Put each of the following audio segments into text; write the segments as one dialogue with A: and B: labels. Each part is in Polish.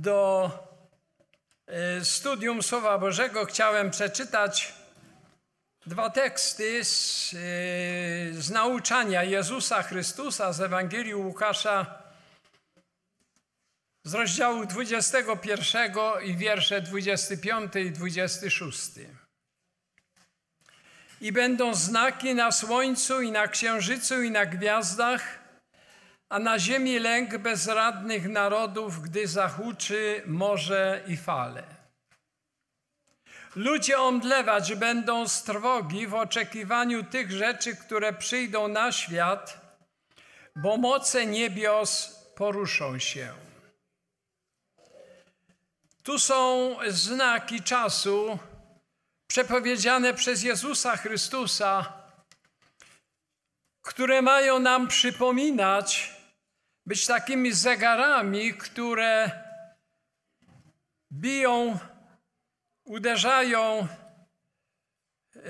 A: do y, studium Słowa Bożego chciałem przeczytać dwa teksty z, y, z nauczania Jezusa Chrystusa z Ewangelii Łukasza z rozdziału 21 i wiersze 25 i 26. I będą znaki na słońcu i na księżycu i na gwiazdach – a na ziemi lęk bezradnych narodów, gdy zahuczy morze i fale. Ludzie omdlewać będą z trwogi w oczekiwaniu tych rzeczy, które przyjdą na świat, bo moce niebios poruszą się. Tu są znaki czasu przepowiedziane przez Jezusa Chrystusa, które mają nam przypominać, być takimi zegarami, które biją, uderzają y,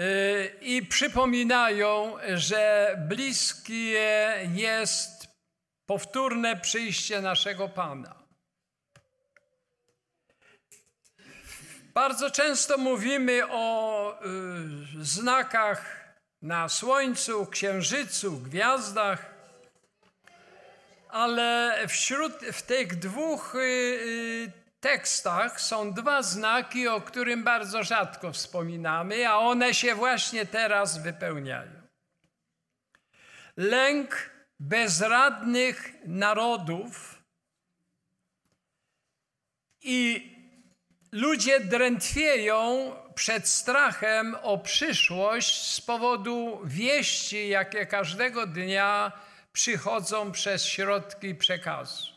A: i przypominają, że bliskie jest powtórne przyjście naszego Pana. Bardzo często mówimy o y, znakach na Słońcu, Księżycu, gwiazdach ale wśród w tych dwóch y, y, tekstach są dwa znaki, o którym bardzo rzadko wspominamy, a one się właśnie teraz wypełniają. Lęk bezradnych narodów i ludzie drętwieją przed strachem o przyszłość z powodu wieści, jakie każdego dnia przychodzą przez środki przekazu.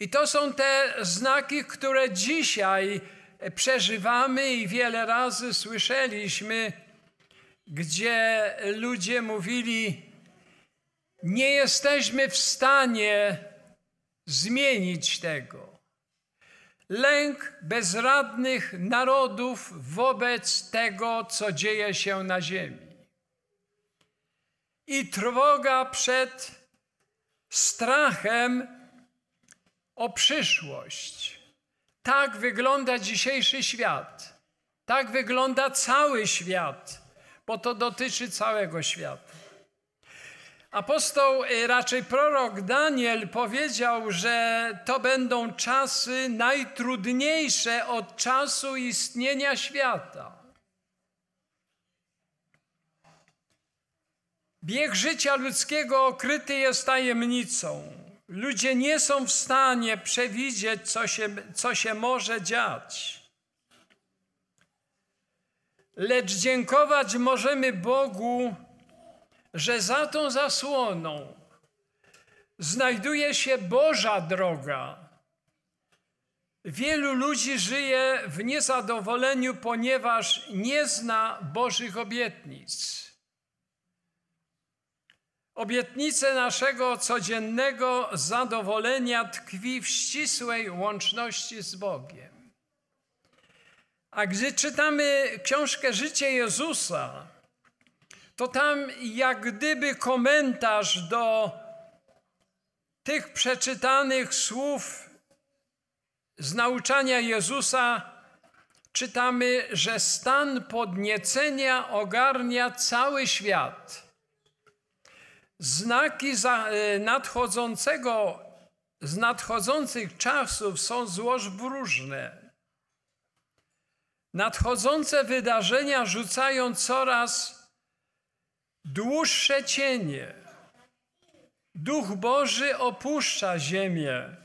A: I to są te znaki, które dzisiaj przeżywamy i wiele razy słyszeliśmy, gdzie ludzie mówili: Nie jesteśmy w stanie zmienić tego. Lęk bezradnych narodów wobec tego, co dzieje się na ziemi i trwoga przed strachem o przyszłość. Tak wygląda dzisiejszy świat. Tak wygląda cały świat, bo to dotyczy całego świata. Apostoł, y, raczej prorok Daniel powiedział, że to będą czasy najtrudniejsze od czasu istnienia świata. Bieg życia ludzkiego okryty jest tajemnicą. Ludzie nie są w stanie przewidzieć, co się, co się może dziać. Lecz dziękować możemy Bogu, że za tą zasłoną znajduje się Boża droga. Wielu ludzi żyje w niezadowoleniu, ponieważ nie zna Bożych obietnic. Obietnice naszego codziennego zadowolenia tkwi w ścisłej łączności z Bogiem. A gdy czytamy książkę Życie Jezusa, to tam jak gdyby komentarz do tych przeczytanych słów z nauczania Jezusa czytamy, że stan podniecenia ogarnia cały świat – Znaki e, nadchodzącego, z nadchodzących czasów są różne. Nadchodzące wydarzenia rzucają coraz dłuższe cienie. Duch Boży opuszcza ziemię,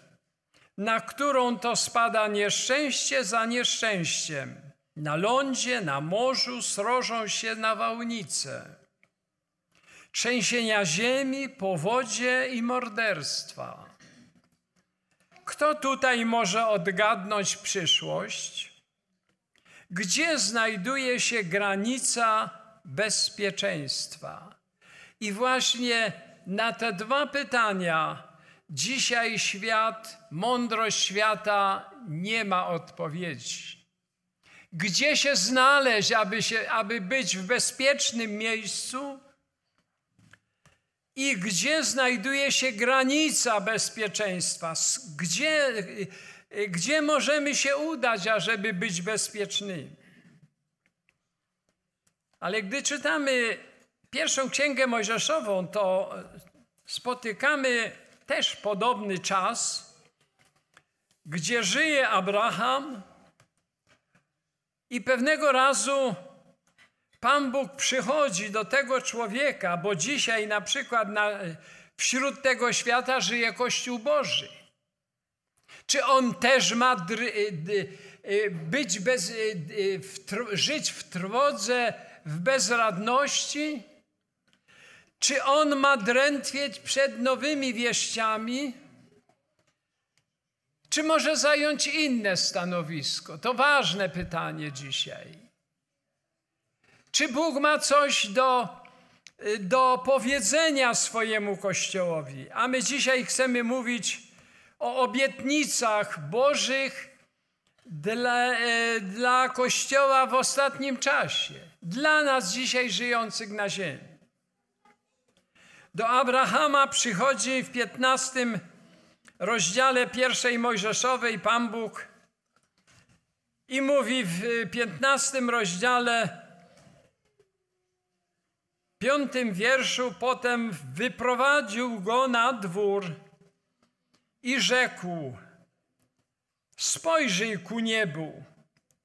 A: na którą to spada nieszczęście za nieszczęściem. Na lądzie, na morzu srożą się nawałnice trzęsienia ziemi, powodzie i morderstwa. Kto tutaj może odgadnąć przyszłość? Gdzie znajduje się granica bezpieczeństwa? I właśnie na te dwa pytania dzisiaj świat, mądrość świata nie ma odpowiedzi. Gdzie się znaleźć, aby, się, aby być w bezpiecznym miejscu? i gdzie znajduje się granica bezpieczeństwa, gdzie, y, gdzie możemy się udać, ażeby być bezpiecznymi. Ale gdy czytamy pierwszą księgę Mojżeszową, to y, spotykamy też podobny czas, gdzie żyje Abraham i pewnego razu Pan Bóg przychodzi do tego człowieka, bo dzisiaj na przykład na, wśród tego świata żyje Kościół Boży. Czy on też ma y, y, być bez, y, w, żyć w trwodze, w bezradności? Czy on ma drętwieć przed nowymi wieściami? Czy może zająć inne stanowisko? To ważne pytanie dzisiaj. Czy Bóg ma coś do, do powiedzenia swojemu Kościołowi? A my dzisiaj chcemy mówić o obietnicach Bożych dla, e, dla Kościoła w ostatnim czasie, dla nas dzisiaj żyjących na ziemi. Do Abrahama przychodzi w 15 rozdziale pierwszej Mojżeszowej Pan Bóg i mówi w 15 rozdziale piątym wierszu potem wyprowadził go na dwór i rzekł: Spojrzyj ku niebu,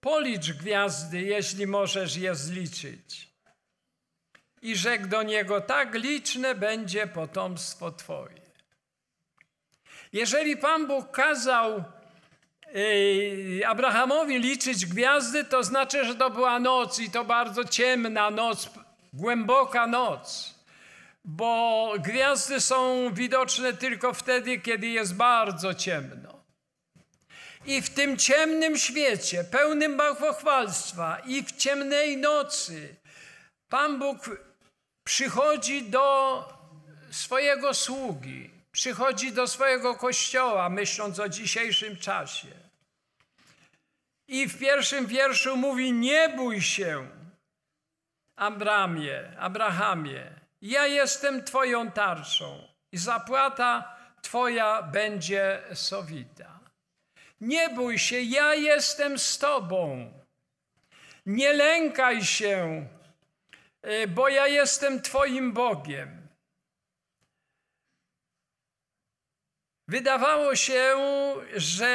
A: policz gwiazdy, jeśli możesz je zliczyć. I rzekł do niego: Tak liczne będzie potomstwo Twoje. Jeżeli Pan Bóg kazał yy, Abrahamowi liczyć gwiazdy, to znaczy, że to była noc i to bardzo ciemna noc, głęboka noc, bo gwiazdy są widoczne tylko wtedy, kiedy jest bardzo ciemno. I w tym ciemnym świecie, pełnym bałwochwalstwa i w ciemnej nocy, Pan Bóg przychodzi do swojego sługi, przychodzi do swojego kościoła, myśląc o dzisiejszym czasie. I w pierwszym wierszu mówi: Nie bój się, Abramie, Abrahamie, ja jestem Twoją tarczą i zapłata Twoja będzie sowita. Nie bój się, ja jestem z Tobą. Nie lękaj się, y, bo ja jestem Twoim Bogiem. Wydawało się, że,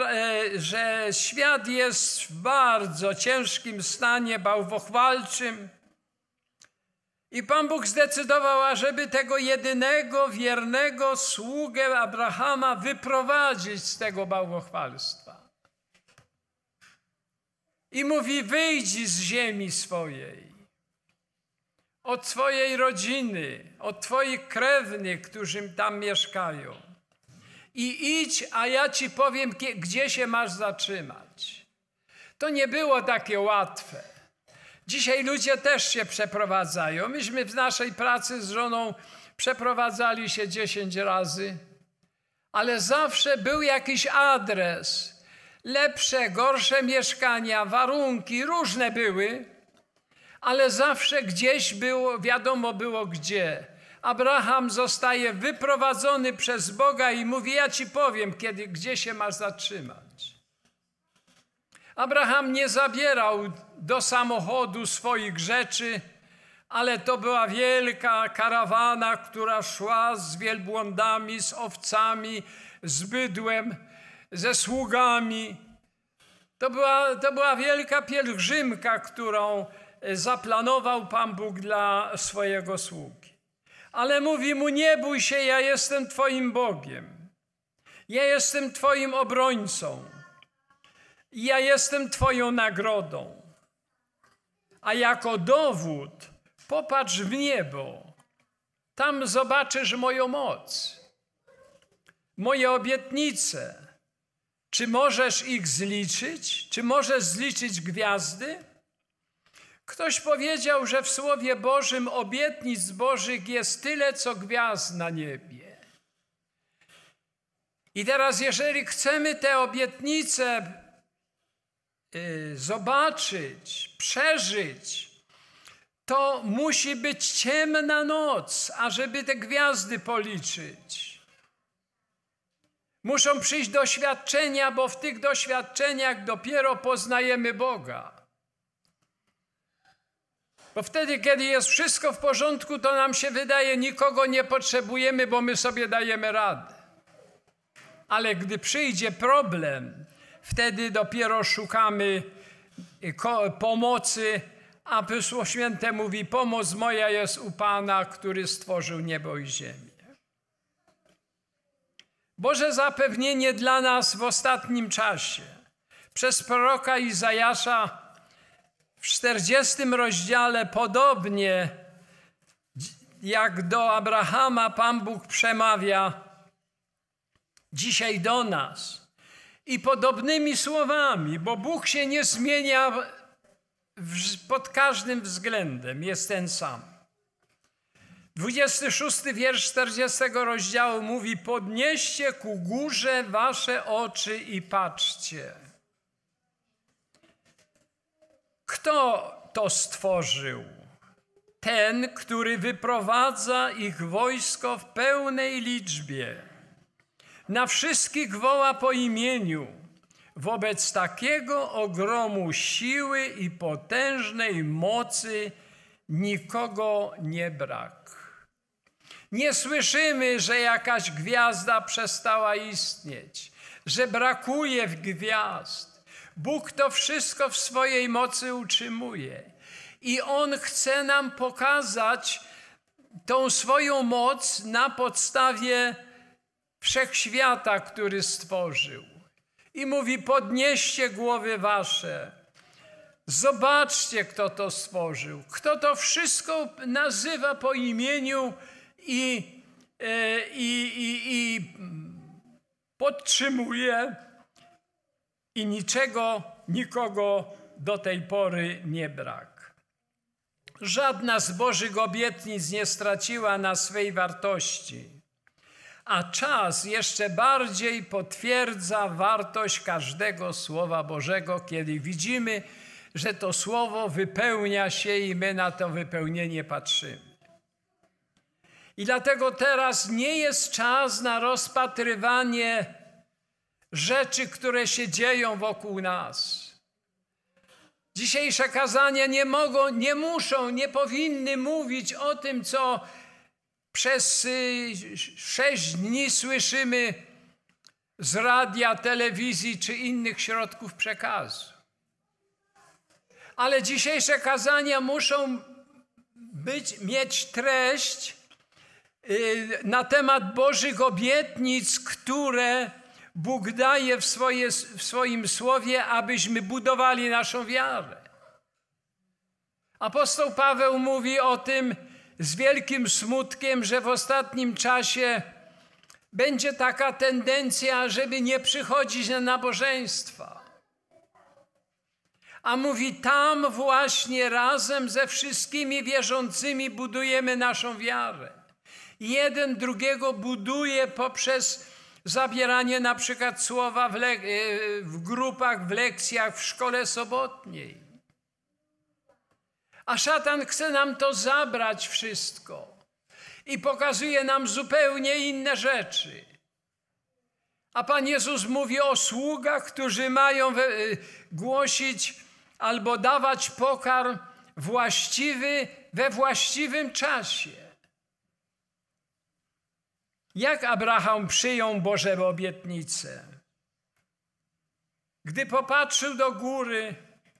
A: e, że świat jest w bardzo ciężkim stanie bałwochwalczym. I Pan Bóg zdecydował, ażeby tego jedynego wiernego sługę Abrahama wyprowadzić z tego bałwochwalstwa. I mówi: wyjdź z ziemi swojej, od swojej rodziny, od Twoich krewnych, którzy tam mieszkają i idź, a ja ci powiem, gdzie się masz zatrzymać. To nie było takie łatwe. Dzisiaj ludzie też się przeprowadzają. Myśmy w naszej pracy z żoną przeprowadzali się 10 razy, ale zawsze był jakiś adres. Lepsze, gorsze mieszkania, warunki różne były, ale zawsze gdzieś było, wiadomo było gdzie. Abraham zostaje wyprowadzony przez Boga i mówi: Ja ci powiem, kiedy, gdzie się masz zatrzymać. Abraham nie zabierał do samochodu swoich rzeczy, ale to była wielka karawana, która szła z wielbłądami, z owcami, z bydłem, ze sługami. To była, to była wielka pielgrzymka, którą e, zaplanował Pan Bóg dla swojego sługi ale mówi mu: Nie bój się, ja jestem Twoim Bogiem. Ja jestem Twoim obrońcą. Ja jestem Twoją nagrodą. A jako dowód popatrz w niebo. Tam zobaczysz moją moc, moje obietnice. Czy możesz ich zliczyć? Czy możesz zliczyć gwiazdy? Ktoś powiedział, że w Słowie Bożym obietnic Bożych jest tyle, co gwiazd na niebie. I teraz, jeżeli chcemy te obietnice y, zobaczyć, przeżyć, to musi być ciemna noc, ażeby te gwiazdy policzyć. Muszą przyjść doświadczenia, bo w tych doświadczeniach dopiero poznajemy Boga. Bo wtedy, kiedy jest wszystko w porządku, to nam się wydaje, nikogo nie potrzebujemy, bo my sobie dajemy radę. Ale gdy przyjdzie problem, wtedy dopiero szukamy y, pomocy, a Pismo Święte mówi, pomoc moja jest u Pana, który stworzył niebo i ziemię. Boże zapewnienie dla nas w ostatnim czasie przez proroka Izajasza w 40 rozdziale podobnie jak do Abrahama Pan Bóg przemawia dzisiaj do nas. I podobnymi słowami, bo Bóg się nie zmienia pod każdym względem, jest ten sam. 26 wiersz 40 rozdziału mówi: Podnieście ku górze wasze oczy i patrzcie. Kto to stworzył? Ten, który wyprowadza ich wojsko w pełnej liczbie. Na wszystkich woła po imieniu. Wobec takiego ogromu siły i potężnej mocy nikogo nie brak. Nie słyszymy, że jakaś gwiazda przestała istnieć, że brakuje w gwiazd Bóg to wszystko w swojej mocy utrzymuje. I On chce nam pokazać tą swoją moc na podstawie wszechświata, który stworzył. I mówi: Podnieście głowy wasze. Zobaczcie, kto to stworzył, kto to wszystko nazywa po imieniu i, e, i, i, i mm, podtrzymuje i niczego, nikogo do tej pory nie brak. Żadna z Bożych obietnic nie straciła na swej wartości, a czas jeszcze bardziej potwierdza wartość każdego Słowa Bożego, kiedy widzimy, że to Słowo wypełnia się i my na to wypełnienie patrzymy. I dlatego teraz nie jest czas na rozpatrywanie rzeczy, które się dzieją wokół nas. Dzisiejsze kazania nie mogą, nie muszą, nie powinny mówić o tym, co przez y, sześć dni słyszymy z radia, telewizji czy innych środków przekazu. Ale dzisiejsze kazania muszą być, mieć treść y, na temat Bożych obietnic, które Bóg daje w, swoje, w swoim słowie, abyśmy budowali naszą wiarę. Apostoł Paweł mówi o tym z wielkim smutkiem, że w ostatnim czasie będzie taka tendencja, żeby nie przychodzić na nabożeństwa. A mówi, tam właśnie razem ze wszystkimi wierzącymi budujemy naszą wiarę. Jeden drugiego buduje poprzez zabieranie na przykład słowa w, y, w grupach, w lekcjach, w szkole sobotniej. A szatan chce nam to zabrać wszystko i pokazuje nam zupełnie inne rzeczy. A Pan Jezus mówi o sługach, którzy mają y, głosić albo dawać pokarm właściwy we właściwym czasie. Jak Abraham przyjął Boże obietnice? Gdy popatrzył do góry,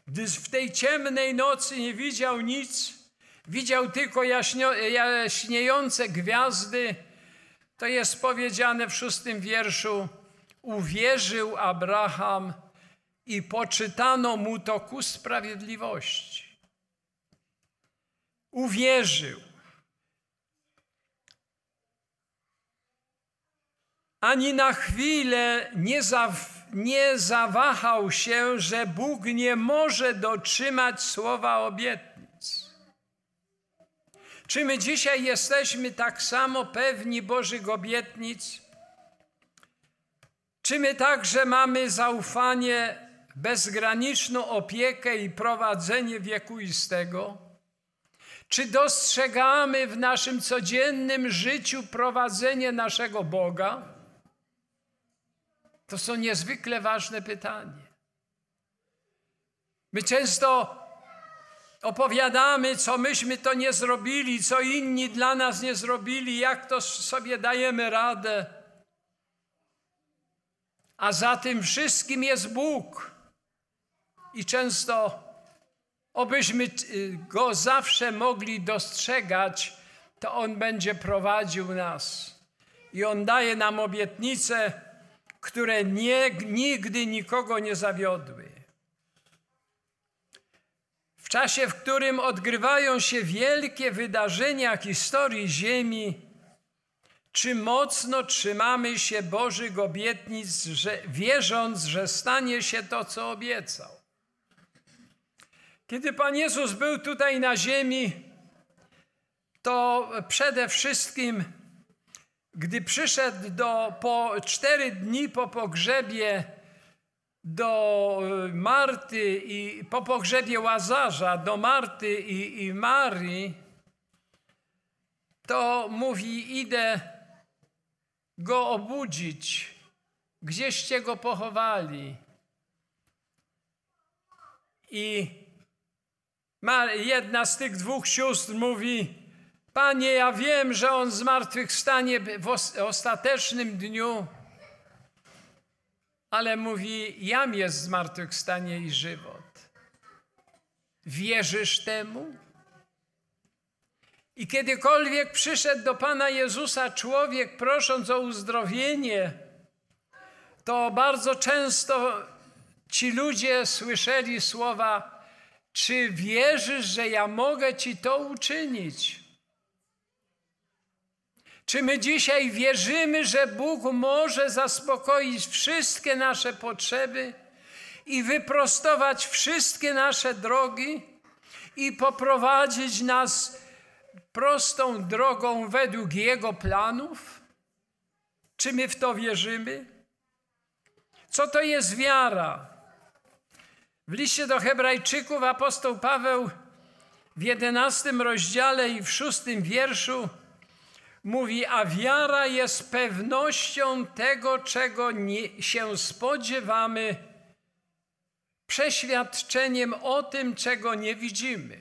A: gdy w tej ciemnej nocy nie widział nic, widział tylko jaśnio, jaśniejące gwiazdy, to jest powiedziane w szóstym wierszu: Uwierzył Abraham i poczytano mu to ku sprawiedliwości. Uwierzył. ani na chwilę nie, za, nie zawahał się, że Bóg nie może dotrzymać słowa obietnic. Czy my dzisiaj jesteśmy tak samo pewni Bożych obietnic? Czy my także mamy zaufanie, bezgraniczną opiekę i prowadzenie wiekuistego? Czy dostrzegamy w naszym codziennym życiu prowadzenie naszego Boga? To są niezwykle ważne pytanie. My często opowiadamy, co myśmy to nie zrobili, co inni dla nas nie zrobili, jak to sobie dajemy radę. A za tym wszystkim jest Bóg. I często, obyśmy y, go zawsze mogli dostrzegać, to on będzie prowadził nas. I on daje nam obietnicę, które nie, nigdy nikogo nie zawiodły. W czasie, w którym odgrywają się wielkie wydarzenia historii Ziemi, czy mocno trzymamy się Bożych obietnic, że, wierząc, że stanie się to, co obiecał? Kiedy Pan Jezus był tutaj na ziemi, to przede wszystkim gdy przyszedł do, po cztery dni po pogrzebie do e, Marty i po pogrzebie Łazarza do Marty i, i Marii, to mówi: Idę go obudzić, gdzieście go pochowali. I jedna z tych dwóch sióstr mówi: Panie, ja wiem, że On zmartwychwstanie w ostatecznym dniu, ale mówi, jam jest zmartwychwstanie i żywot. Wierzysz temu? I kiedykolwiek przyszedł do Pana Jezusa człowiek prosząc o uzdrowienie, to bardzo często ci ludzie słyszeli słowa: Czy wierzysz, że ja mogę ci to uczynić? Czy my dzisiaj wierzymy, że Bóg może zaspokoić wszystkie nasze potrzeby i wyprostować wszystkie nasze drogi i poprowadzić nas prostą drogą według Jego planów? Czy my w to wierzymy? Co to jest wiara? W liście do Hebrajczyków apostoł Paweł w jedenastym rozdziale i w szóstym wierszu mówi, a wiara jest pewnością tego, czego nie, się spodziewamy, przeświadczeniem o tym, czego nie widzimy.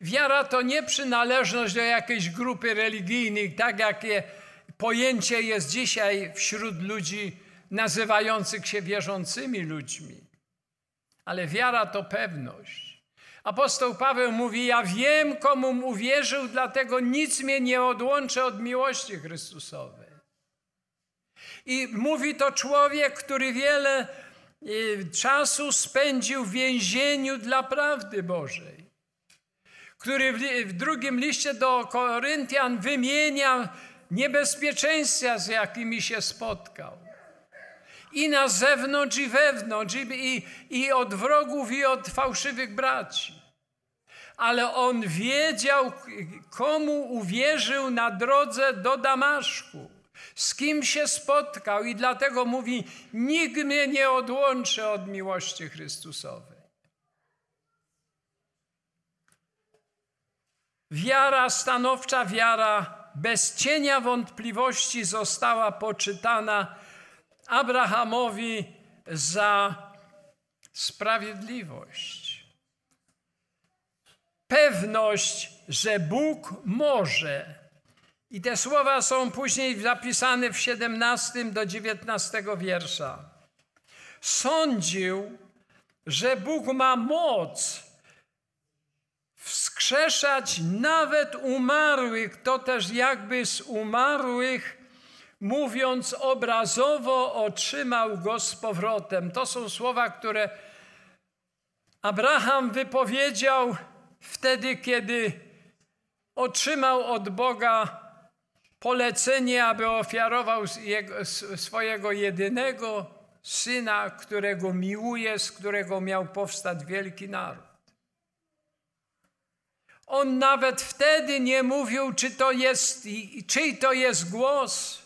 A: Wiara to nie przynależność do jakiejś grupy religijnej, tak jakie pojęcie jest dzisiaj wśród ludzi nazywających się wierzącymi ludźmi. Ale wiara to pewność. Apostoł Paweł mówi: Ja wiem, komu uwierzył, dlatego nic mnie nie odłączy od miłości Chrystusowej. I mówi to człowiek, który wiele y, czasu spędził w więzieniu dla prawdy Bożej, który w drugim liście do Koryntian wymienia niebezpieczeństwa, z jakimi się spotkał. I na zewnątrz, i wewnątrz, i, i, i od wrogów, i od fałszywych braci ale on wiedział, komu uwierzył na drodze do Damaszku, z kim się spotkał i dlatego mówi, nikt mnie nie odłączy od miłości Chrystusowej. Wiara, stanowcza wiara, bez cienia wątpliwości została poczytana Abrahamowi za sprawiedliwość pewność, że Bóg może. I te słowa są później zapisane w 17 do 19 wiersza. Sądził, że Bóg ma moc wskrzeszać nawet umarłych, to też jakby z umarłych, mówiąc obrazowo, otrzymał go z powrotem. To są słowa, które Abraham wypowiedział wtedy, kiedy otrzymał od Boga polecenie, aby ofiarował jego, swojego jedynego syna, którego miłuje, z którego miał powstać wielki naród. On nawet wtedy nie mówił, czy to jest, czyj to jest głos,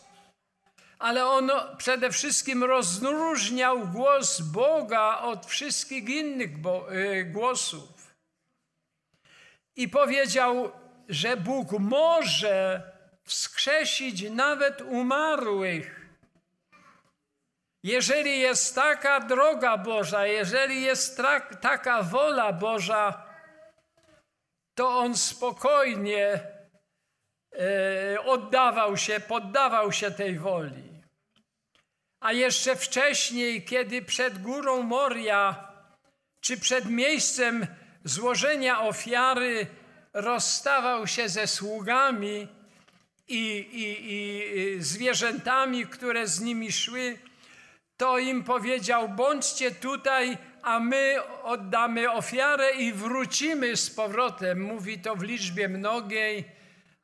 A: ale on przede wszystkim rozróżniał głos Boga od wszystkich innych y, głosów i powiedział, że Bóg może wskrzesić nawet umarłych. Jeżeli jest taka droga Boża, jeżeli jest taka wola Boża, to on spokojnie e, oddawał się, poddawał się tej woli. A jeszcze wcześniej, kiedy przed górą Moria, czy przed miejscem, złożenia ofiary rozstawał się ze sługami i, i, i y, zwierzętami, które z nimi szły, to im powiedział: bądźcie tutaj, a my oddamy ofiarę i wrócimy z powrotem. Mówi to w liczbie mnogiej,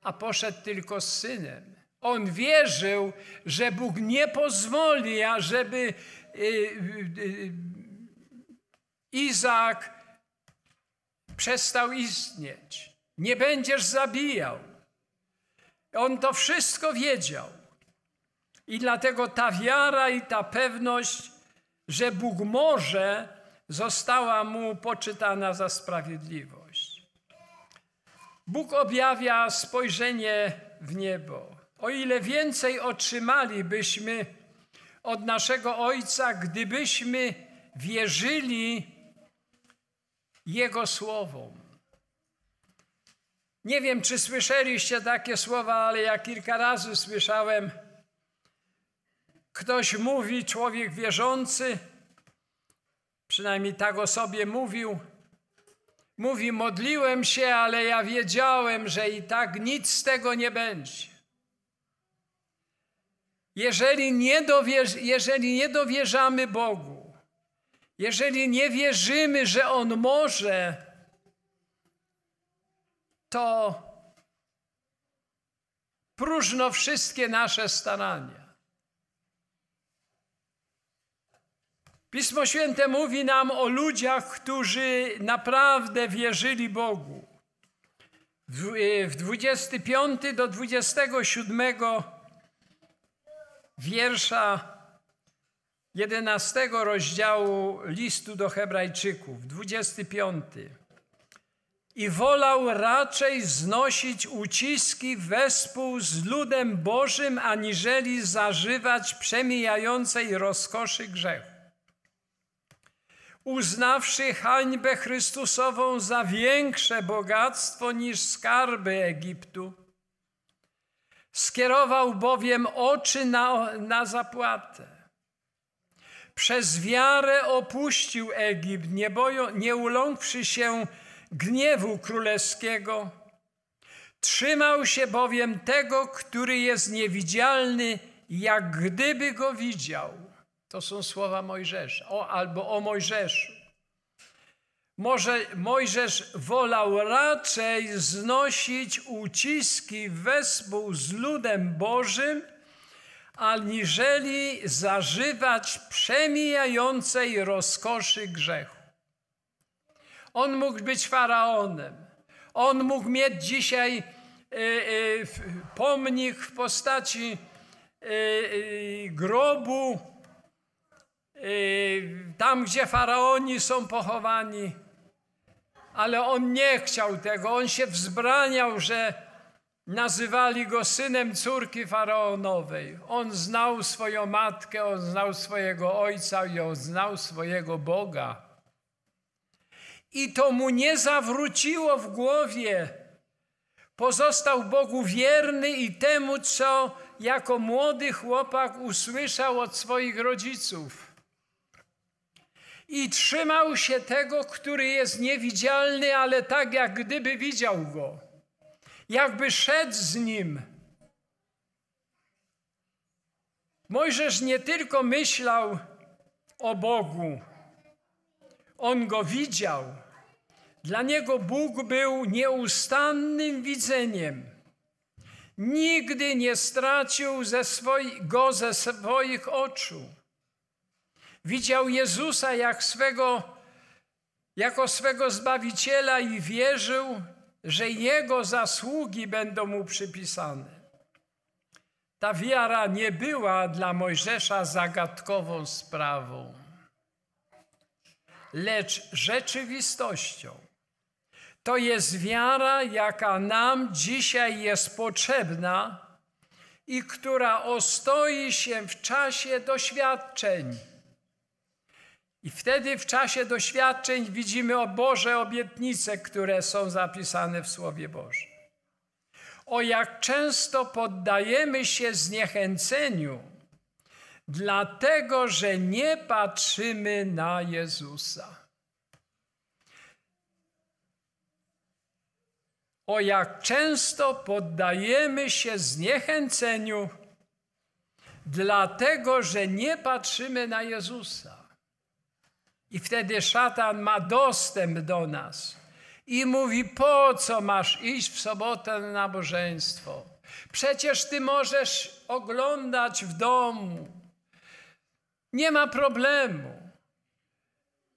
A: a poszedł tylko z synem. On wierzył, że Bóg nie pozwoli, ażeby y, y, Izak przestał istnieć. Nie będziesz zabijał. On to wszystko wiedział. I dlatego ta wiara i ta pewność, że Bóg może, została mu poczytana za sprawiedliwość. Bóg objawia spojrzenie w niebo. O ile więcej otrzymalibyśmy od naszego Ojca, gdybyśmy wierzyli jego słowom. Nie wiem, czy słyszeliście takie słowa, ale ja kilka razy słyszałem. Ktoś mówi, człowiek wierzący, przynajmniej tak o sobie mówił, mówi: Modliłem się, ale ja wiedziałem, że i tak nic z tego nie będzie. Jeżeli nie, jeżeli nie dowierzamy Bogu, jeżeli nie wierzymy, że On może, to próżno wszystkie nasze starania. Pismo Święte mówi nam o ludziach, którzy naprawdę wierzyli Bogu. W 25 y, do 27 wiersza 11 rozdziału listu do Hebrajczyków, 25. I wolał raczej znosić uciski wespół z ludem Bożym, aniżeli zażywać przemijającej rozkoszy grzechu. Uznawszy hańbę Chrystusową za większe bogactwo niż skarby Egiptu, skierował bowiem oczy na, na zapłatę przez wiarę opuścił Egipt, nie, boją, nie się gniewu królewskiego. Trzymał się bowiem tego, który jest niewidzialny, jak gdyby go widział. To są słowa Mojżesza, o, albo o Mojżeszu. Może Mojżesz wolał raczej znosić uciski wespół z ludem Bożym, aniżeli zażywać przemijającej rozkoszy grzechu. On mógł być faraonem. On mógł mieć dzisiaj e, e, pomnik w postaci e, grobu, tam gdzie faraoni są pochowani. Ale on nie chciał tego. On się wzbraniał, że Nazywali go synem córki faraonowej. On znał swoją matkę, on znał swojego ojca i on znał swojego Boga. I to mu nie zawróciło w głowie. Pozostał Bogu wierny i temu, co jako młody chłopak usłyszał od swoich rodziców. I trzymał się tego, który jest niewidzialny, ale tak jak gdyby widział go jakby szedł z nim. Mojżesz nie tylko myślał o Bogu, on go widział. Dla niego Bóg był nieustannym widzeniem. Nigdy nie stracił ze go ze swoich oczu. Widział Jezusa jak swego, jako swego Zbawiciela i wierzył, że jego zasługi będą mu przypisane. Ta wiara nie była dla Mojżesza zagadkową sprawą, lecz rzeczywistością. To jest wiara, jaka nam dzisiaj jest potrzebna i która ostoi się w czasie doświadczeń i wtedy w czasie doświadczeń widzimy o Boże obietnice, które są zapisane w Słowie Bożym. O jak często poddajemy się zniechęceniu, dlatego że nie patrzymy na Jezusa. O jak często poddajemy się zniechęceniu, dlatego że nie patrzymy na Jezusa. I wtedy szatan ma dostęp do nas i mówi: Po co masz iść w sobotę na nabożeństwo? Przecież ty możesz oglądać w domu. Nie ma problemu.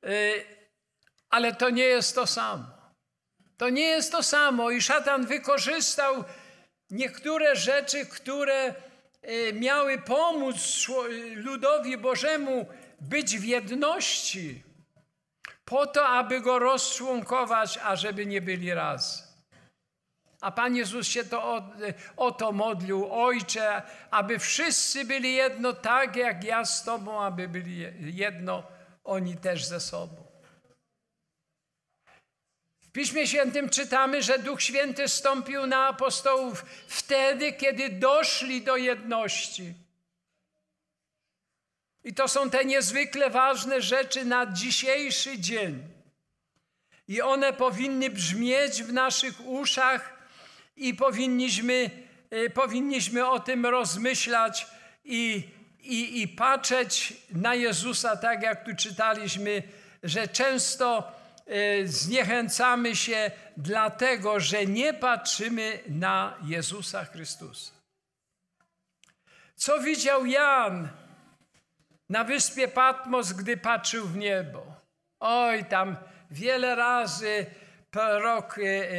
A: Y, ale to nie jest to samo. To nie jest to samo. I szatan wykorzystał niektóre rzeczy, które y, miały pomóc ludowi Bożemu być w jedności, po to, aby go rozczłonkować, ażeby nie byli raz. A Pan Jezus się to o, o to modlił, Ojcze, aby wszyscy byli jedno, tak jak ja z Tobą, aby byli jedno, oni też ze sobą. W Piśmie Świętym czytamy, że Duch Święty stąpił na apostołów wtedy, kiedy doszli do jedności. I to są te niezwykle ważne rzeczy na dzisiejszy dzień. I one powinny brzmieć w naszych uszach i powinniśmy, y, powinniśmy o tym rozmyślać i, i, i patrzeć na Jezusa, tak jak tu czytaliśmy, że często y, zniechęcamy się dlatego, że nie patrzymy na Jezusa Chrystusa. Co widział Jan na wyspie Patmos, gdy patrzył w niebo. Oj, tam wiele razy prorok, e, e,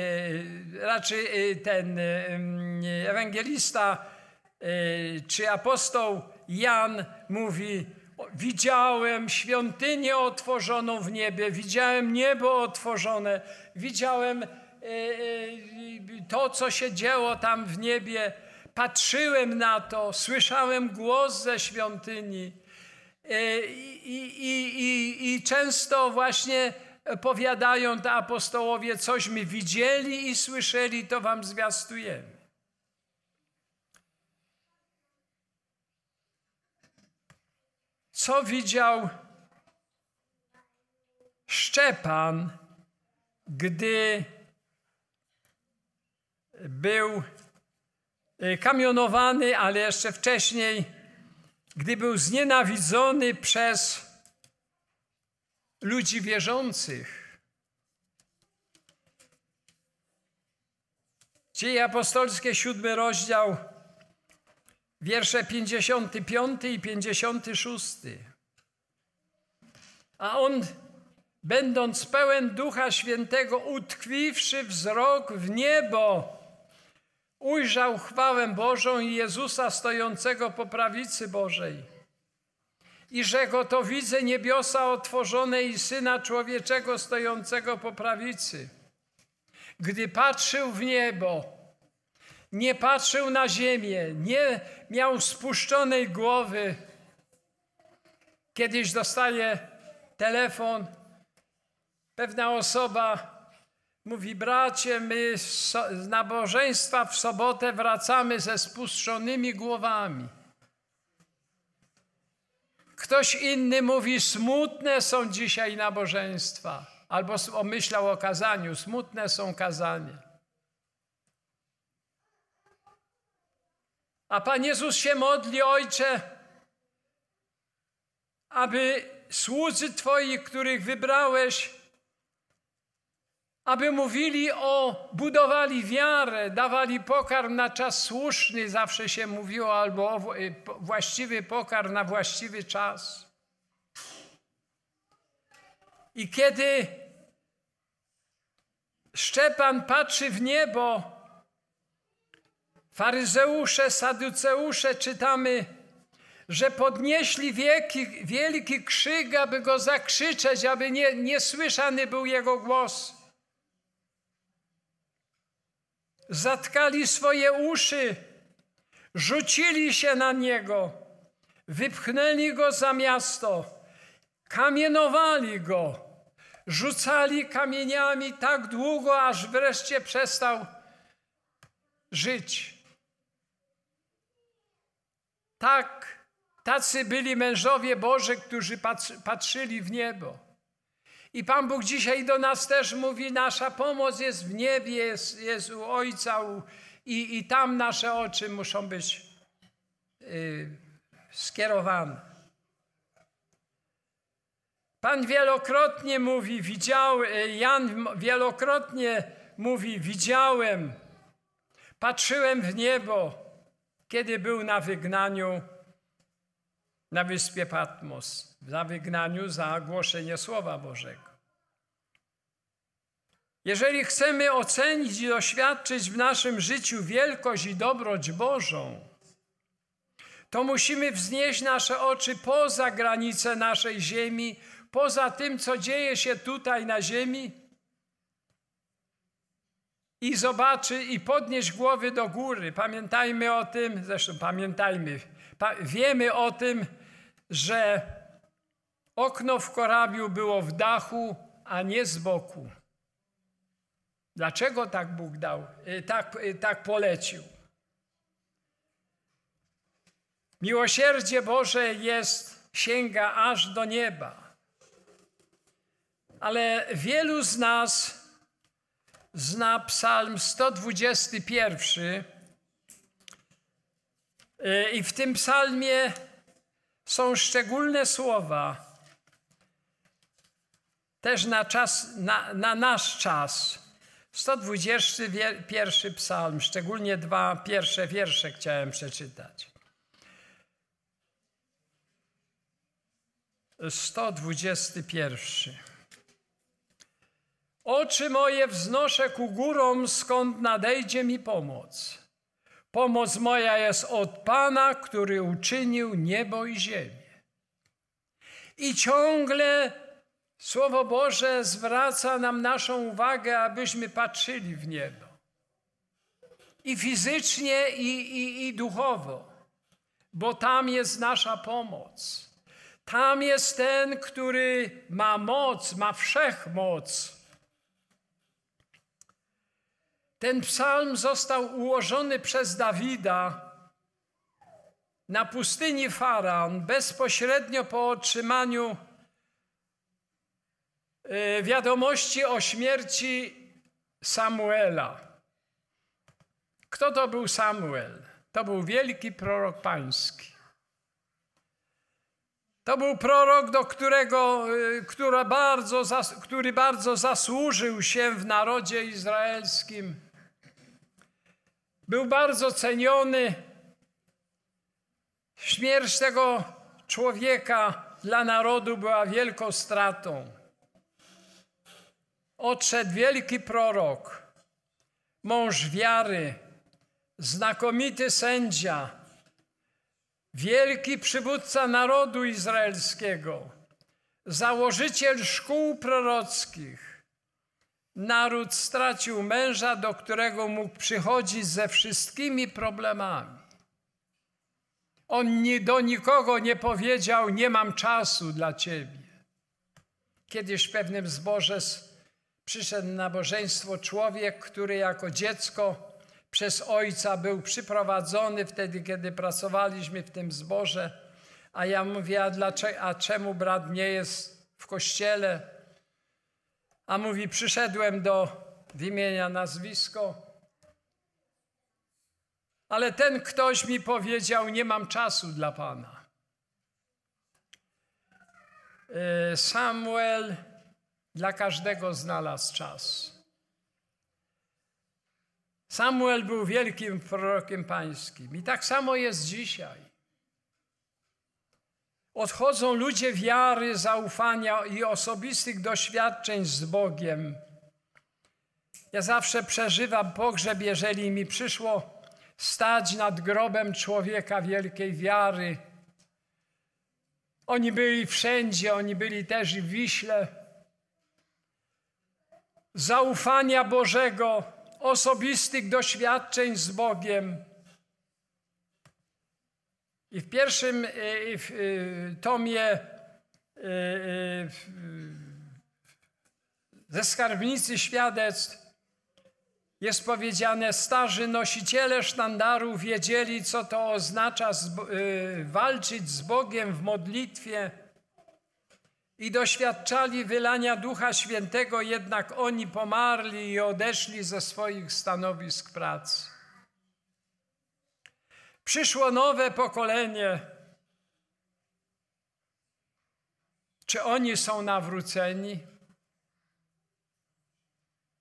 A: raczej e, ten mm, ewangelista czy apostoł Jan mówi, widziałem świątynię otworzoną w niebie, widziałem niebo otworzone, widziałem to, co się działo tam w niebie, patrzyłem na to, słyszałem głos ze świątyni. E, I, i, i, I często właśnie powiadają te apostołowie, cośmy widzieli i słyszeli, to wam zwiastujemy. Co widział Szczepan, gdy był e, kamionowany, ale jeszcze wcześniej gdy był znienawidzony przez ludzi wierzących. Dzieje apostolskie, siódmy rozdział, wiersze 55 i 56. A on, będąc pełen Ducha Świętego, utkwiwszy wzrok w niebo, ujrzał chwałę Bożą i Jezusa stojącego po prawicy Bożej. I rzekł, to widzę niebiosa otworzone i Syna Człowieczego stojącego po prawicy. Gdy patrzył w niebo, nie patrzył na ziemię, nie miał spuszczonej głowy. Kiedyś dostaje telefon, pewna osoba Mówi, bracie, my z nabożeństwa w sobotę wracamy ze spuszczonymi głowami. Ktoś inny mówi, smutne są dzisiaj nabożeństwa. Albo myślał o kazaniu, smutne są kazania. A Pan Jezus się modli, Ojcze, aby słudzy Twoi, których wybrałeś, aby mówili o, budowali wiarę, dawali pokarm na czas słuszny, zawsze się mówiło, albo o y, właściwy pokarm na właściwy czas. I kiedy Szczepan patrzy w niebo, faryzeusze, saduceusze czytamy, że podnieśli wielki, wielki krzyk, aby go zakrzyczeć, aby nie, niesłyszany był jego głos zatkali swoje uszy, rzucili się na niego, wypchnęli go za miasto, kamienowali go, rzucali kamieniami tak długo, aż wreszcie przestał żyć. Tak, tacy byli mężowie Boże, którzy patrzyli w niebo. I Pan Bóg dzisiaj do nas też mówi, nasza pomoc jest w niebie, jest, jest u Ojca u, i, i tam nasze oczy muszą być y, skierowane. Pan wielokrotnie mówi, widział, y, Jan wielokrotnie mówi, widziałem, patrzyłem w niebo, kiedy był na wygnaniu na wyspie Patmos na wygnaniu za głoszenie Słowa Bożego. Jeżeli chcemy ocenić i doświadczyć w naszym życiu wielkość i dobroć Bożą, to musimy wznieść nasze oczy poza granice naszej ziemi, poza tym, co dzieje się tutaj na ziemi i zobaczyć i podnieść głowy do góry. Pamiętajmy o tym, zresztą pamiętajmy, pa wiemy o tym, że okno w korabiu było w dachu, a nie z boku. Dlaczego tak Bóg dał, y, tak, y, tak polecił? Miłosierdzie Boże jest, sięga aż do nieba. Ale wielu z nas zna Psalm 121. Y, I w tym psalmie są szczególne słowa, też na, czas, na, na nasz czas. 121 psalm, szczególnie dwa pierwsze wiersze chciałem przeczytać. 121. Oczy moje wznoszę ku górom, skąd nadejdzie mi pomoc. Pomoc moja jest od Pana, który uczynił niebo i ziemię. I ciągle Słowo Boże zwraca nam naszą uwagę, abyśmy patrzyli w niebo. I fizycznie, i, i, i duchowo, bo tam jest nasza pomoc. Tam jest ten, który ma moc, ma wszechmoc ten psalm został ułożony przez Dawida na pustyni Faran bezpośrednio po otrzymaniu e, wiadomości o śmierci Samuela. Kto to był Samuel? To był wielki prorok pański. To był prorok, do którego, e, który bardzo, który bardzo zasłużył się w narodzie izraelskim był bardzo ceniony. Śmierć tego człowieka dla narodu była wielką stratą. Odszedł wielki prorok, mąż wiary, znakomity sędzia, wielki przywódca narodu izraelskiego, założyciel szkół prorockich, Naród stracił męża, do którego mógł przychodzić ze wszystkimi problemami. On nie, do nikogo nie powiedział: Nie mam czasu dla ciebie. Kiedyś w pewnym zborze przyszedł na nabożeństwo człowiek, który jako dziecko przez ojca był przyprowadzony wtedy, kiedy pracowaliśmy w tym zborze. A ja mówię: A, dlaczego, a czemu brat nie jest w kościele? A mówi, przyszedłem do wymienia nazwisko, ale ten ktoś mi powiedział, nie mam czasu dla Pana. E, Samuel dla każdego znalazł czas. Samuel był wielkim prorokiem pańskim i tak samo jest dzisiaj. Odchodzą ludzie wiary, zaufania i osobistych doświadczeń z Bogiem. Ja zawsze przeżywam pogrzeb, jeżeli mi przyszło stać nad grobem człowieka wielkiej wiary. Oni byli wszędzie, oni byli też w Wiśle. Zaufania Bożego, osobistych doświadczeń z Bogiem. I w pierwszym e, w, e, tomie e, ze skarbnicy świadectw jest powiedziane: Starzy nosiciele sztandaru wiedzieli, co to oznacza z, y, walczyć z Bogiem w modlitwie i doświadczali wylania Ducha Świętego, jednak oni pomarli i odeszli ze swoich stanowisk pracy. Przyszło nowe pokolenie. Czy oni są nawróceni?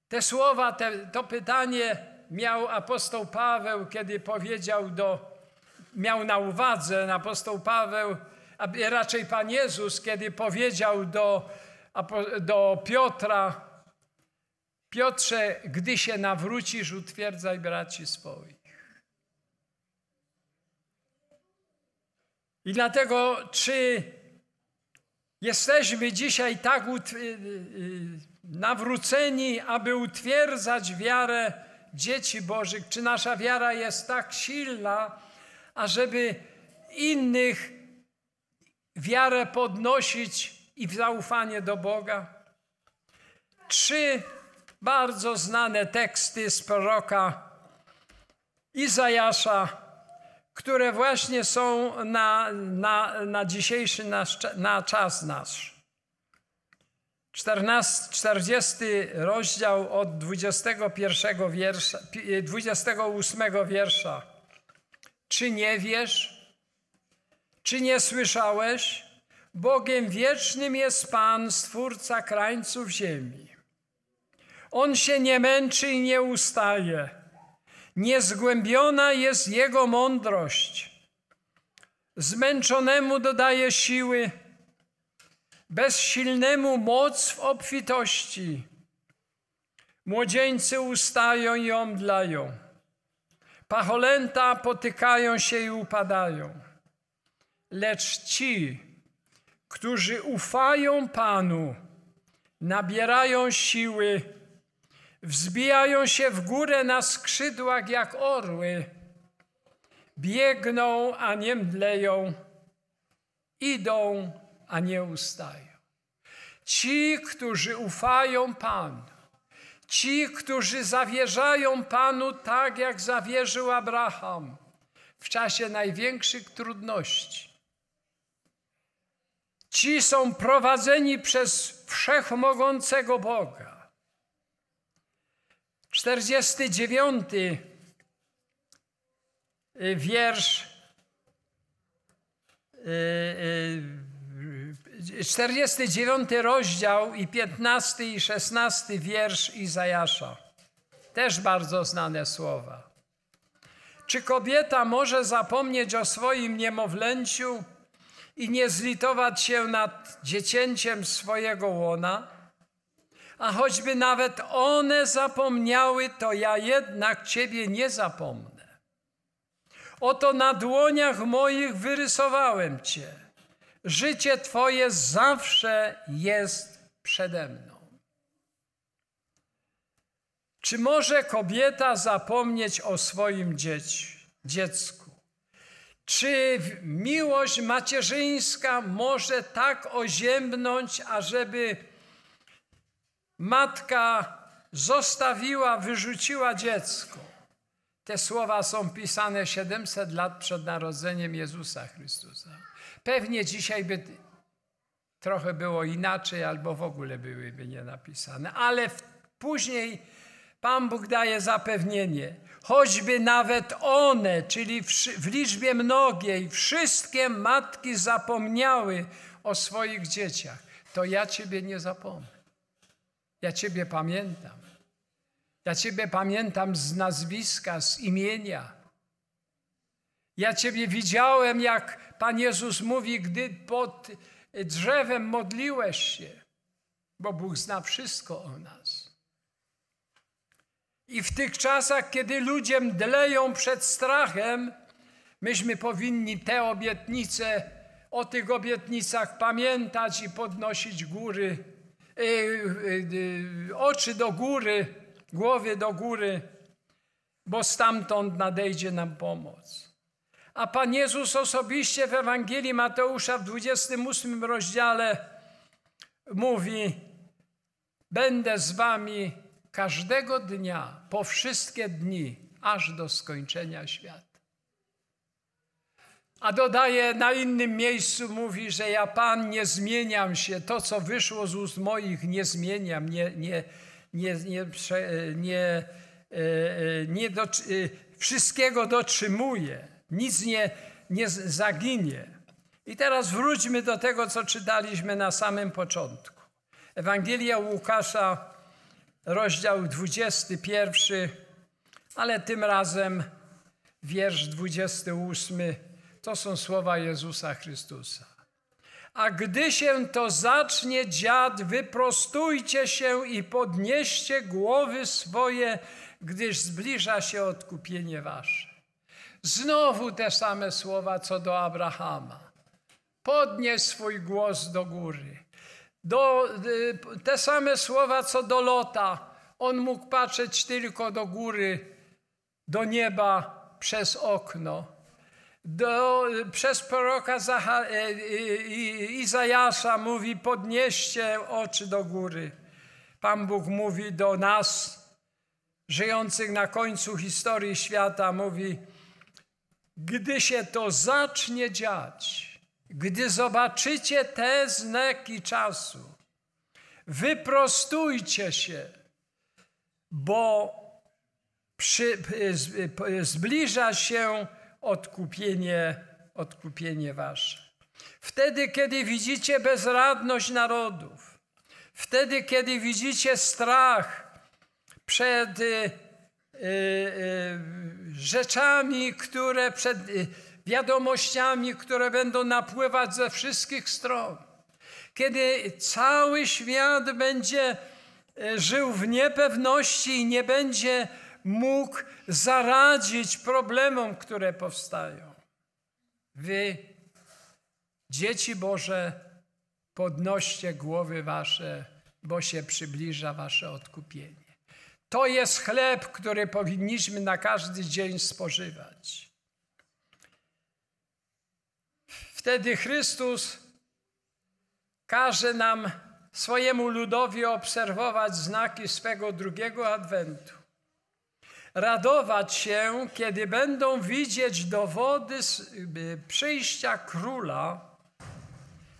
A: Te słowa, te, to pytanie miał apostoł Paweł, kiedy powiedział do, miał na uwadze apostoł Paweł, a raczej Pan Jezus, kiedy powiedział do, do Piotra, Piotrze, gdy się nawrócisz, utwierdzaj braci swoich. I dlatego, czy jesteśmy dzisiaj tak y, y, y, nawróceni, aby utwierdzać wiarę dzieci Bożych? Czy nasza wiara jest tak silna, ażeby innych wiarę podnosić i zaufanie do Boga? Trzy bardzo znane teksty z proroka Izajasza które właśnie są na, na, na dzisiejszy nasz, na czas nasz. 14, 40 rozdział od 21 wiersza, 28 e, wiersza. Czy nie wiesz? Czy nie słyszałeś? Bogiem wiecznym jest Pan, Stwórca krańców ziemi. On się nie męczy i nie ustaje Niezgłębiona jest Jego mądrość. Zmęczonemu dodaje siły, bezsilnemu moc w obfitości. Młodzieńcy ustają i omdlają. Pacholęta potykają się i upadają. Lecz ci, którzy ufają Panu, nabierają siły Wzbijają się w górę na skrzydłach jak orły. Biegną, a nie mdleją. Idą, a nie ustają. Ci, którzy ufają Panu, ci, którzy zawierzają Panu tak, jak zawierzył Abraham w czasie największych trudności. Ci są prowadzeni przez wszechmogącego Boga. 49 y, wiersz 49 y, y, rozdział i 15 i 16 wiersz Izajasza. Też bardzo znane słowa. Czy kobieta może zapomnieć o swoim niemowlęciu i nie zlitować się nad dziecięciem swojego łona? a choćby nawet one zapomniały, to ja jednak Ciebie nie zapomnę. Oto na dłoniach moich wyrysowałem Cię. Życie Twoje zawsze jest przede mną. Czy może kobieta zapomnieć o swoim dzieci, dziecku? Czy miłość macierzyńska może tak oziębnąć, ażeby Matka zostawiła, wyrzuciła dziecko. Te słowa są pisane 700 lat przed narodzeniem Jezusa Chrystusa. Pewnie dzisiaj by trochę było inaczej, albo w ogóle byłyby nie napisane, ale później Pan Bóg daje zapewnienie. Choćby nawet one, czyli w, w liczbie mnogiej, wszystkie matki zapomniały o swoich dzieciach, to ja Ciebie nie zapomnę. Ja Ciebie pamiętam. Ja Ciebie pamiętam z nazwiska, z imienia. Ja Ciebie widziałem, jak Pan Jezus mówi, gdy pod drzewem modliłeś się, bo Bóg zna wszystko o nas. I w tych czasach, kiedy ludzie mdleją przed strachem, myśmy powinni te obietnice, o tych obietnicach pamiętać i podnosić góry Y, y, y, oczy do góry, głowie do góry, bo stamtąd nadejdzie nam pomoc. A Pan Jezus osobiście w Ewangelii Mateusza w 28 rozdziale mówi: Będę z wami każdego dnia, po wszystkie dni, aż do skończenia świata. A dodaje na innym miejscu, mówi, że ja Pan nie zmieniam się, to co wyszło z ust moich nie zmieniam, nie, nie, nie, nie, nie, e, e, nie do, e, wszystkiego dotrzymuję, nic nie, nie zaginie. I teraz wróćmy do tego, co czytaliśmy na samym początku. Ewangelia Łukasza, rozdział 21, ale tym razem wiersz 28 to są słowa Jezusa Chrystusa. A gdy się to zacznie dziad, wyprostujcie się i podnieście głowy swoje, gdyż zbliża się odkupienie wasze. Znowu te same słowa co do Abrahama. Podnieś swój głos do góry. Do, y, te same słowa co do Lota. On mógł patrzeć tylko do góry, do nieba przez okno do, przez proroka Zaha, e, e, Izajasza mówi: Podnieście oczy do góry. Pan Bóg mówi do nas, żyjących na końcu historii świata, mówi: Gdy się to zacznie dziać, gdy zobaczycie te znaki czasu, wyprostujcie się, bo przy, zbliża się odkupienie, odkupienie wasze. Wtedy, kiedy widzicie bezradność narodów, wtedy, kiedy widzicie strach przed y, y, y rzeczami, które przed y, wiadomościami, które będą napływać ze wszystkich stron, kiedy cały świat będzie y, żył w niepewności i nie będzie mógł zaradzić problemom, które powstają. Wy, dzieci Boże, podnoście głowy wasze, bo się przybliża wasze odkupienie. To jest chleb, który powinniśmy na każdy dzień spożywać. Wtedy Chrystus każe nam swojemu ludowi obserwować znaki swego drugiego adwentu radować się, kiedy będą widzieć dowody y, przyjścia króla,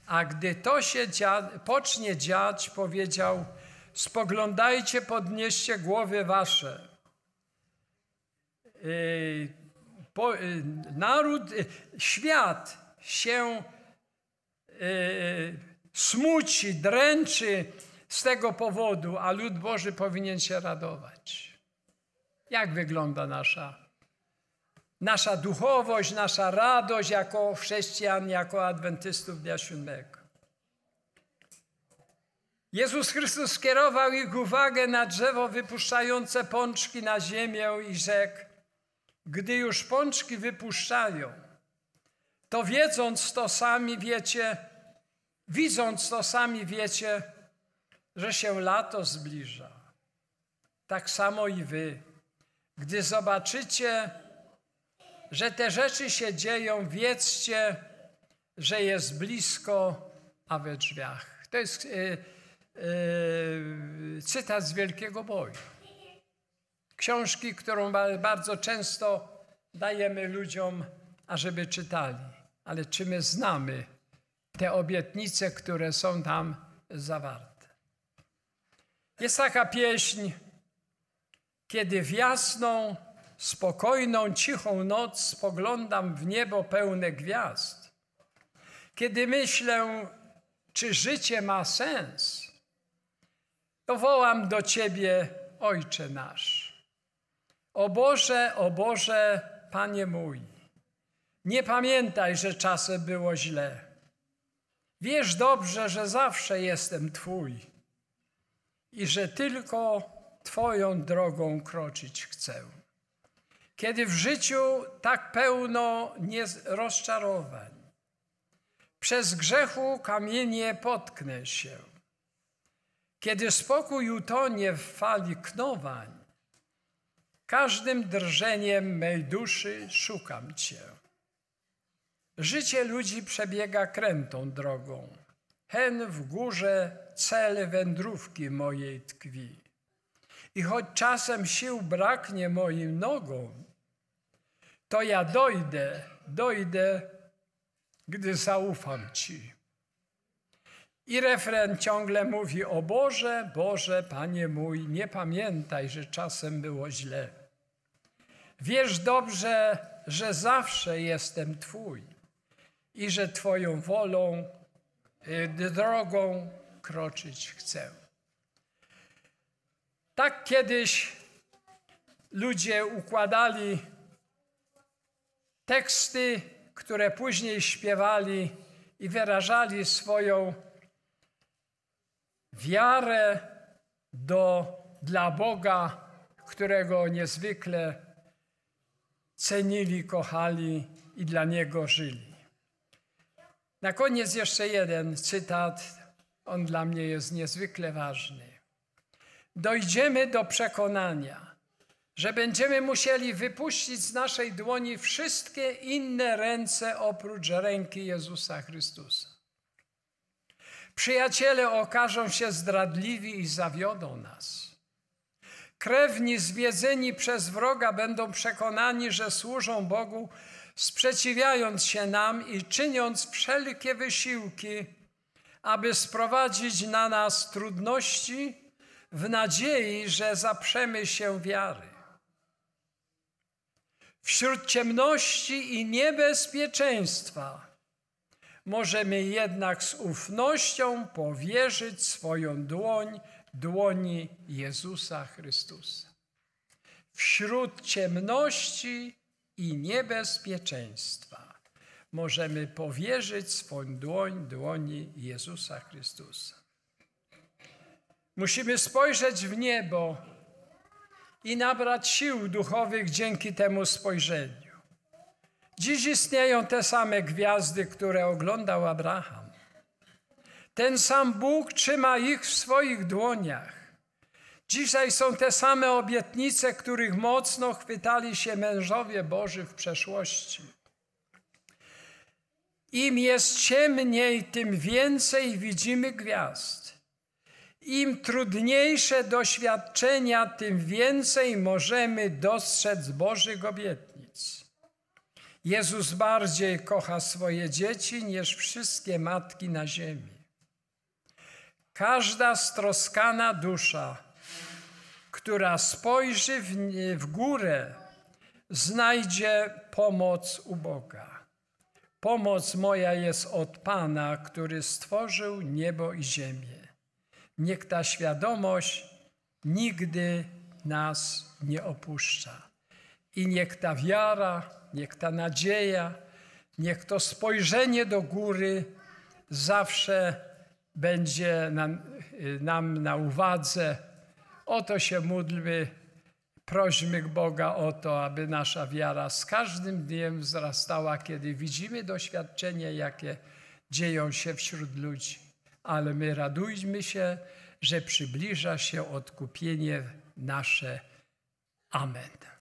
A: a gdy to się dzia pocznie dziać, powiedział, spoglądajcie, podnieście głowy wasze. Yy, po, yy, naród, yy, świat się y, smuci, dręczy z tego powodu, a lud Boży powinien się radować. Jak wygląda nasza, nasza duchowość, nasza radość jako chrześcijan, jako adwentystów dnia siódmego? Jezus Chrystus skierował ich uwagę na drzewo wypuszczające pączki na ziemię i rzekł, gdy już pączki wypuszczają, to wiedząc to sami wiecie, widząc to sami wiecie, że się lato zbliża. Tak samo i wy. Gdy zobaczycie, że te rzeczy się dzieją, wiedzcie, że jest blisko, a we drzwiach. To jest yy, yy, cytat z Wielkiego Boju. Książki, którą bardzo często dajemy ludziom, ażeby czytali. Ale czy my znamy te obietnice, które są tam zawarte? Jest taka pieśń, kiedy w jasną, spokojną, cichą noc spoglądam w niebo pełne gwiazd, kiedy myślę, czy życie ma sens, to wołam do Ciebie, Ojcze nasz. O Boże, o Boże, Panie mój, nie pamiętaj, że czasem było źle. Wiesz dobrze, że zawsze jestem Twój i że tylko Twoją drogą kroczyć chcę. Kiedy w życiu tak pełno rozczarowań, przez grzechu kamienie potknę się. Kiedy spokój utonie w fali knowań, każdym drżeniem mej duszy szukam Cię. Życie ludzi przebiega krętą drogą. Hen w górze cel wędrówki mojej tkwi. I choć czasem sił braknie moim nogom, to ja dojdę, dojdę, gdy zaufam Ci. I refren ciągle mówi: O Boże, Boże, Panie mój, nie pamiętaj, że czasem było źle. Wiesz dobrze, że zawsze jestem Twój i że Twoją wolą, y, drogą kroczyć chcę. Tak kiedyś ludzie układali teksty, które później śpiewali i wyrażali swoją wiarę do, dla Boga, którego niezwykle cenili, kochali i dla Niego żyli. Na koniec jeszcze jeden cytat, on dla mnie jest niezwykle ważny dojdziemy do przekonania, że będziemy musieli wypuścić z naszej dłoni wszystkie inne ręce oprócz ręki Jezusa Chrystusa. Przyjaciele okażą się zdradliwi i zawiodą nas. Krewni zwiedzeni przez wroga będą przekonani, że służą Bogu, sprzeciwiając się nam i czyniąc wszelkie wysiłki, aby sprowadzić na nas trudności w nadziei, że zaprzemy się wiary. Wśród ciemności i niebezpieczeństwa możemy jednak z ufnością powierzyć swoją dłoń dłoni Jezusa Chrystusa. Wśród ciemności i niebezpieczeństwa możemy powierzyć swoją dłoń dłoni Jezusa Chrystusa. Musimy spojrzeć w niebo i nabrać sił duchowych dzięki temu spojrzeniu. Dziś istnieją te same gwiazdy, które oglądał Abraham. Ten sam Bóg trzyma ich w swoich dłoniach. Dzisiaj są te same obietnice, których mocno chwytali się mężowie Boży w przeszłości. Im jest ciemniej, tym więcej widzimy gwiazd. Im trudniejsze doświadczenia, tym więcej możemy dostrzec Bożych obietnic. Jezus bardziej kocha swoje dzieci niż wszystkie matki na ziemi. Każda stroskana dusza, która spojrzy w, w górę, znajdzie pomoc u Boga. Pomoc moja jest od Pana, który stworzył niebo i ziemię. Niech ta świadomość nigdy nas nie opuszcza. I niech ta wiara, niech ta nadzieja, niech to spojrzenie do góry zawsze będzie nam, nam na uwadze. Oto się módlmy, prośmy Boga o to, aby nasza wiara z każdym dniem wzrastała, kiedy widzimy doświadczenia, jakie dzieją się wśród ludzi ale my radujmy się, że przybliża się odkupienie nasze. Amen.